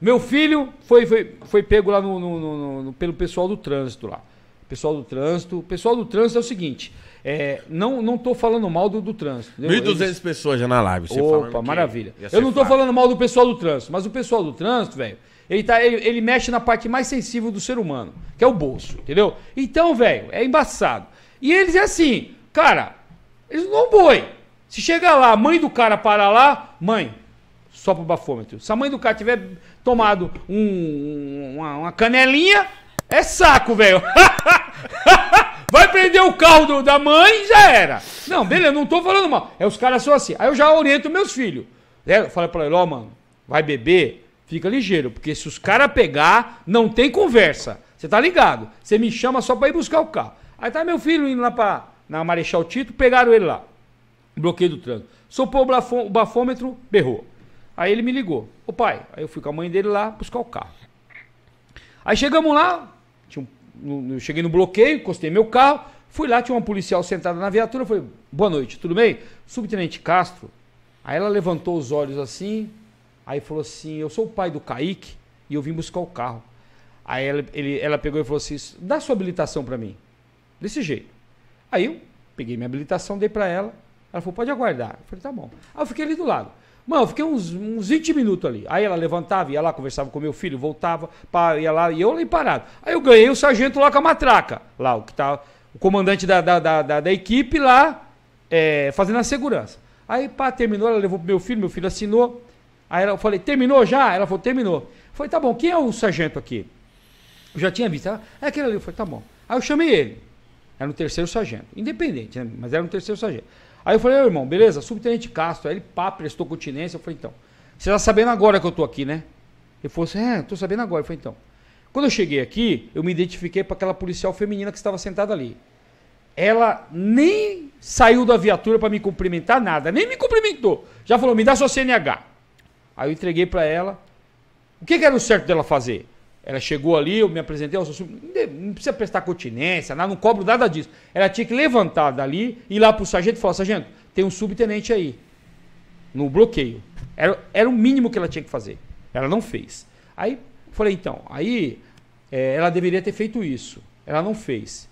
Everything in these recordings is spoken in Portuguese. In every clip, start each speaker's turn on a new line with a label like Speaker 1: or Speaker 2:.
Speaker 1: Meu filho foi, foi, foi pego lá no, no, no, pelo pessoal do trânsito lá. Pessoal do trânsito. Pessoal do trânsito é o seguinte. É, não não tô falando mal do, do trânsito. 1.200 Eles... pessoas já na live. Você Opa, maravilha. Eu não tô fácil. falando mal do pessoal do trânsito, mas o pessoal do trânsito, velho, ele, tá, ele, ele mexe na parte mais sensível do ser humano, que é o bolso, entendeu? Então, velho, é embaçado. E eles é assim, cara, eles não boi. Se chegar lá, a mãe do cara para lá, mãe, só pro bafômetro. Se a mãe do cara tiver tomado um, uma, uma canelinha, é saco, velho. Vai prender o carro do, da mãe e já era. Não, beleza, não tô falando mal. É os caras são assim. Aí eu já oriento meus filhos. É, eu falo pra ele, ó, oh, mano, vai beber, fica ligeiro, porque se os caras pegar, não tem conversa. Você tá ligado? Você me chama só pra ir buscar o carro. Aí tá meu filho indo lá pra, na Marechal Tito, pegaram ele lá. Bloqueio do trânsito. Sopou o bafômetro, berrou. Aí ele me ligou. o pai, aí eu fui com a mãe dele lá buscar o carro. Aí chegamos lá, um, eu cheguei no bloqueio, encostei meu carro, fui lá, tinha uma policial sentada na viatura, eu falei, boa noite, tudo bem? Subtenente Castro. Aí ela levantou os olhos assim, aí falou assim, eu sou o pai do Kaique e eu vim buscar o carro. Aí ela, ele, ela pegou e falou assim, dá sua habilitação para mim. Desse jeito. Aí eu peguei minha habilitação, dei para ela, ela falou, pode aguardar. Eu falei, tá bom. Aí eu fiquei ali do lado. Mano, eu fiquei uns, uns 20 minutos ali. Aí ela levantava, ia lá, conversava com meu filho, voltava, pá, ia lá, e eu ali parado. Aí eu ganhei o sargento lá com a matraca, lá, o que tá. O comandante da, da, da, da, da equipe lá, é, fazendo a segurança. Aí, pá, terminou, ela levou pro meu filho, meu filho assinou. Aí eu falei, terminou já? Ela falou, terminou. Eu falei, tá bom, quem é o sargento aqui? Eu já tinha visto. é aquele ali. Eu falei, tá bom. Aí eu chamei ele. Era o terceiro sargento. Independente, né? mas era o terceiro sargento. Aí eu falei, irmão, beleza, subtenente Castro. Aí ele pá, prestou continência. Eu falei, então, você tá sabendo agora que eu tô aqui, né? Ele falou assim, é, tô sabendo agora. Eu falei, então. Quando eu cheguei aqui, eu me identifiquei para aquela policial feminina que estava sentada ali. Ela nem saiu da viatura para me cumprimentar, nada, nem me cumprimentou. Já falou, me dá sua CNH. Aí eu entreguei para ela. O que, que era o certo dela fazer? Ela chegou ali, eu me apresentei, não precisa prestar continência, não cobro nada disso. Ela tinha que levantar dali, ir lá pro sargento e falar, sargento, tem um subtenente aí, no bloqueio. Era, era o mínimo que ela tinha que fazer. Ela não fez. Aí, falei, então, aí é, ela deveria ter feito isso. Ela não fez.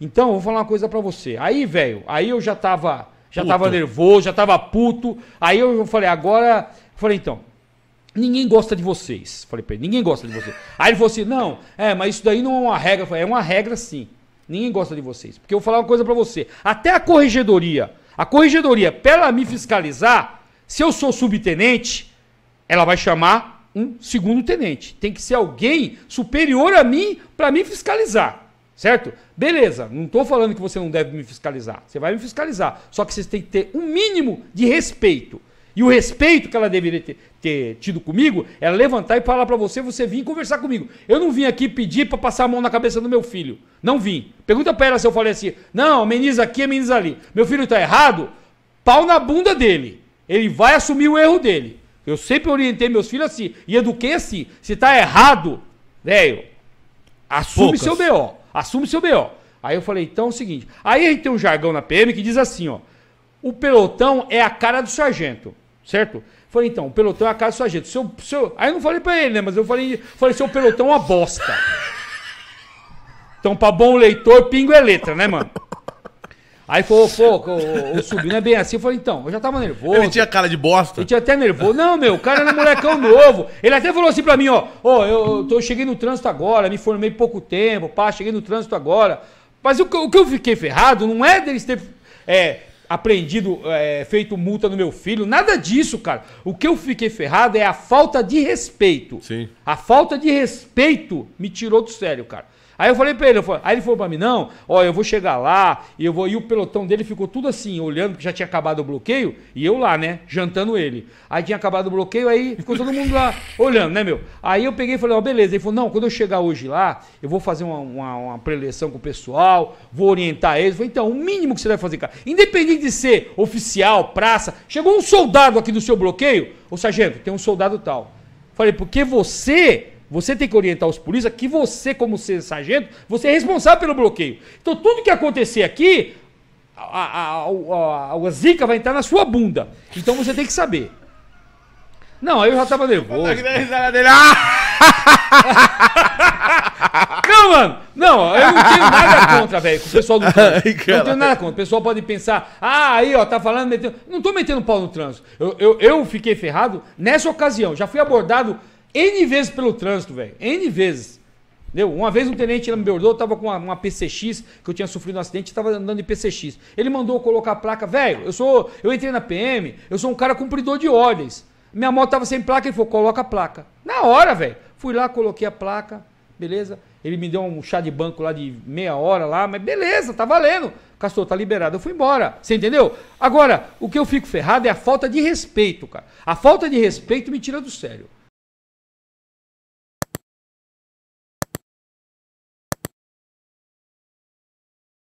Speaker 1: Então, vou falar uma coisa para você. Aí, velho, aí eu já estava já tava nervoso, já tava puto. Aí eu falei, agora, falei, então, Ninguém gosta de vocês. Falei pra ele, ninguém gosta de vocês. Aí ele falou assim: não, é, mas isso daí não é uma regra. Falei, é uma regra sim. Ninguém gosta de vocês. Porque eu vou falar uma coisa para você. Até a corregedoria, a corregedoria, pra ela me fiscalizar, se eu sou subtenente, ela vai chamar um segundo tenente. Tem que ser alguém superior a mim para me fiscalizar. Certo? Beleza, não estou falando que você não deve me fiscalizar. Você vai me fiscalizar. Só que vocês têm que ter um mínimo de respeito e o respeito que ela deveria ter, ter tido comigo era é levantar e falar para você, você vir conversar comigo. Eu não vim aqui pedir para passar a mão na cabeça do meu filho. Não vim. Pergunta para ela se eu falei assim: não, ameniza aqui, ameniza ali. Meu filho está errado? Pau na bunda dele. Ele vai assumir o erro dele. Eu sempre orientei meus filhos assim e eduquei assim. Se está errado, velho, assume Poucas. seu BO. Assume seu BO. Aí eu falei, então é o seguinte. Aí a gente tem um jargão na PM que diz assim, ó. O pelotão é a cara do sargento certo? Falei, então, o pelotão é a casa do sargento. Seu, seu... Aí eu não falei pra ele, né? Mas eu falei, falei seu pelotão é uma bosta. Então, pra bom leitor, pingo é letra, né, mano? Aí falou, pô, o, o, subindo é bem assim. Eu falei, então, eu já tava nervoso. Ele tinha cara de bosta. Ele tinha até nervoso. Não, meu, o cara era um molecão novo. Ele até falou assim pra mim, ó, ó, oh, eu, tô, cheguei no trânsito agora, me formei pouco tempo, pá, cheguei no trânsito agora. Mas o, o que eu fiquei ferrado não é deles ter é, apreendido, é, feito multa no meu filho, nada disso, cara. O que eu fiquei ferrado é a falta de respeito. Sim. A falta de respeito me tirou do sério, cara. Aí eu falei pra ele, falei, aí ele falou pra mim, não, ó, eu vou chegar lá, e eu vou. E o pelotão dele ficou tudo assim, olhando, porque já tinha acabado o bloqueio, e eu lá, né? Jantando ele. Aí tinha acabado o bloqueio, aí ficou todo mundo lá olhando, né, meu? Aí eu peguei e falei, ó, beleza. Ele falou, não, quando eu chegar hoje lá, eu vou fazer uma, uma, uma preleção com o pessoal, vou orientar eles. Eu falei, então, o mínimo que você deve fazer, cara, independente de ser oficial, praça, chegou um soldado aqui do seu bloqueio, ô sargento, tem um soldado tal. Falei, porque você você tem que orientar os polícias que você, como ser sargento, você é responsável pelo bloqueio. Então tudo que acontecer aqui, a, a, a, a zica vai entrar na sua bunda. Então você tem que saber. Não, aí eu já tava nervoso. Tá ah! Não, mano! Não, eu não tenho nada contra, velho, com o pessoal do trânsito. Não tenho nada contra. O pessoal pode pensar, ah, aí, ó, tá falando, metendo. Não tô metendo pau no trânsito. Eu, eu, eu fiquei ferrado nessa ocasião. Já fui abordado N vezes pelo trânsito, velho. N vezes. Entendeu? Uma vez um tenente ele me abordou, tava com uma, uma, PCX, que eu tinha sofrido um acidente, tava andando de PCX. Ele mandou colocar a placa, velho, eu sou, eu entrei na PM, eu sou um cara cumpridor de ordens. Minha moto tava sem placa, ele falou, coloca a placa. Na hora, velho. Fui lá, coloquei a placa, beleza? Ele me deu um chá de banco lá de meia hora lá, mas beleza, tá valendo. Castor, tá liberado. Eu fui embora. Você entendeu? Agora, o que eu fico ferrado é a falta de respeito, cara. A falta de respeito me tira do sério.